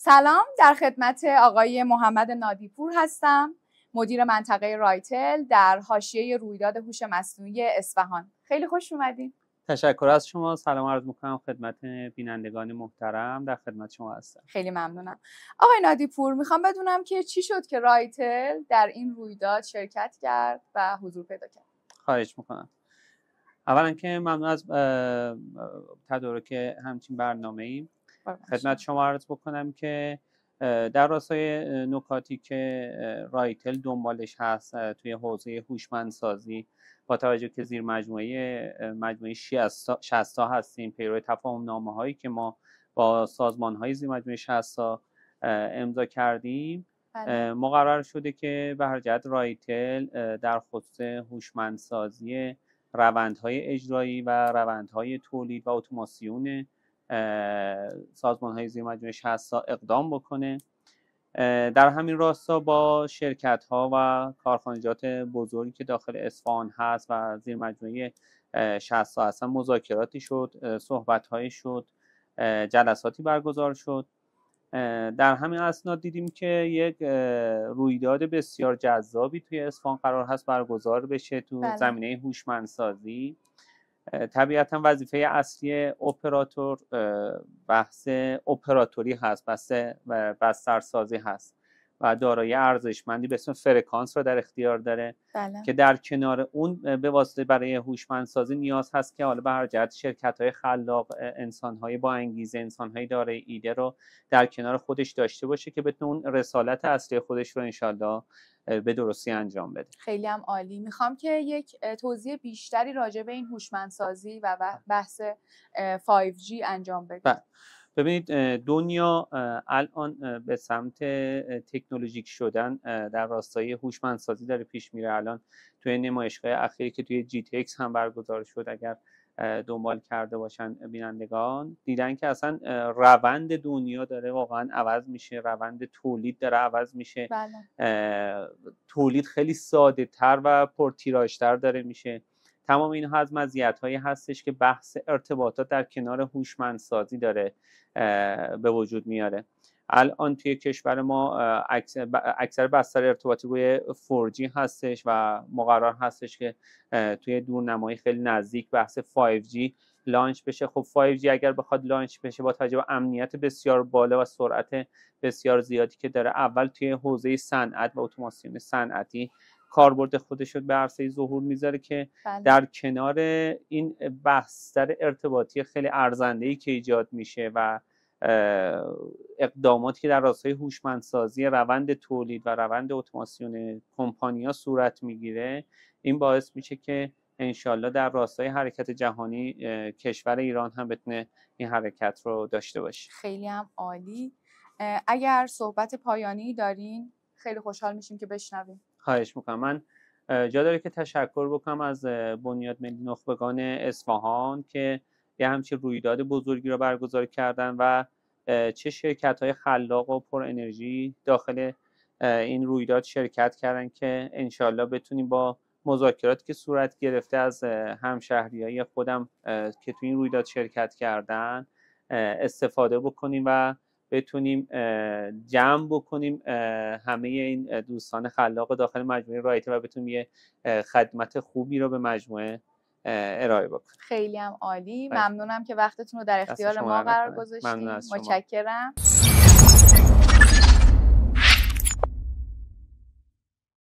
سلام در خدمت آقای محمد نادیپور هستم مدیر منطقه رایتل در حاشیه رویداد هوش مصنوعی اصفهان خیلی خوش اومدین تشکر از شما سلام عرض میکنم خدمت بینندگان محترم در خدمت شما هستم خیلی ممنونم آقای نادیپور میخوام بدونم که چی شد که رایتل در این رویداد شرکت کرد و حضور پیدا کرد خواهش میکنم اولا که ممنون از تدارک همچین برنامه ایم خدمت شما عرض بکنم که در راستای نکاتی که رایتل دنبالش هست توی حوزه هوشمندسازی با توجه که زیر مجموعه مجموعه 60 هستیم پیرو تفاهم نامه هایی که ما با سازمان های زیر مجموعه 60 امضا کردیم بله. مقرر شده که به هر جهت رایتل در خصوص هوشمندسازی روندهای اجرایی و روندهای تولید و اتوماسیون سازمان های زیر مجموعه 60 اقدام بکنه در همین راستا با شرکت ها و کارخانجات بزرگی که داخل اصفهان هست و زیر مجموعه 60 اصلا مذاکراتی شد صحبت هایی شد جلساتی برگزار شد در همین اسناد دیدیم که یک رویداد بسیار جذابی توی اصفهان قرار هست برگزار بشه تو بله. زمینه هوشمندسازی طبیعتا وظیفه اصلی اپراتور بحث اپراتوری هست بحث بسترسازی هست و دارای ارزشمندی به اسم فرکانس رو در اختیار داره بله. که در کنار اون به واسطه برای هوشمندسازی نیاز هست که حالا به هر جهت شرکت های خلاق انسان های با انگیزه انسان های ایده رو در کنار خودش داشته باشه که بتونه اون رسالت اصلی خودش رو انشالله به درستی انجام بده خیلی هم عالی میخوام که یک توضیح بیشتری راجع به این هوشمندسازی و بله. بحث 5G انجام بده ببینید دنیا الان به سمت تکنولوژیک شدن در راستای هوشمندسازی داره پیش میره الان توی نمایشگاه اخیری که توی جی هم برگزار شد اگر دنبال کرده باشن بینندگان دیدن که اصلا روند دنیا داره واقعا عوض میشه روند تولید داره عوض میشه بله. تولید خیلی ساده تر و پرتیراژتر داره میشه تمام اینها از مزیت هایی هستش که بحث ارتباطات در کنار هوشمندسازی داره به وجود میاره الان توی کشور ما اکثر بستر ارتباطی روی فورجی هستش و مقرر هستش که توی دورنمایی خیلی نزدیک بحث 5G لانچ بشه خب 5G اگر بخواد لانچ بشه با توجه به امنیت بسیار بالا و سرعت بسیار زیادی که داره اول توی حوزه صنعت و اتوماسیون صنعتی کاربرد خودش رو به عرصه ظهور میذاره که بله. در کنار این بستر ارتباطی خیلی ارزنده ای که ایجاد میشه و اقداماتی که در راستای هوشمندسازی روند تولید و روند اتوماسیون کمپانیا صورت میگیره این باعث میشه که انشالله در راستای حرکت جهانی کشور ایران هم بتونه این حرکت رو داشته باشه خیلی هم عالی اگر صحبت پایانی دارین خیلی خوشحال میشیم که بشنویم خواهش میکنم من جا داره که تشکر بکنم از بنیاد ملی نخبگان اصفهان که یه همچین رویداد بزرگی را رو برگزار کردن و چه شرکت های خلاق و پر انرژی داخل این رویداد شرکت کردن که انشالله بتونیم با مذاکراتی که صورت گرفته از همشهری های خودم که تو این رویداد شرکت کردن استفاده بکنیم و بتونیم جمع بکنیم همه این دوستان خلاق داخل مجموعه رایته و بتونیم یه خدمت خوبی رو به مجموعه ارائه بکنیم خیلی هم عالی بله. ممنونم که وقتتون رو در اختیار ما قرار گذاشتیم متشکرم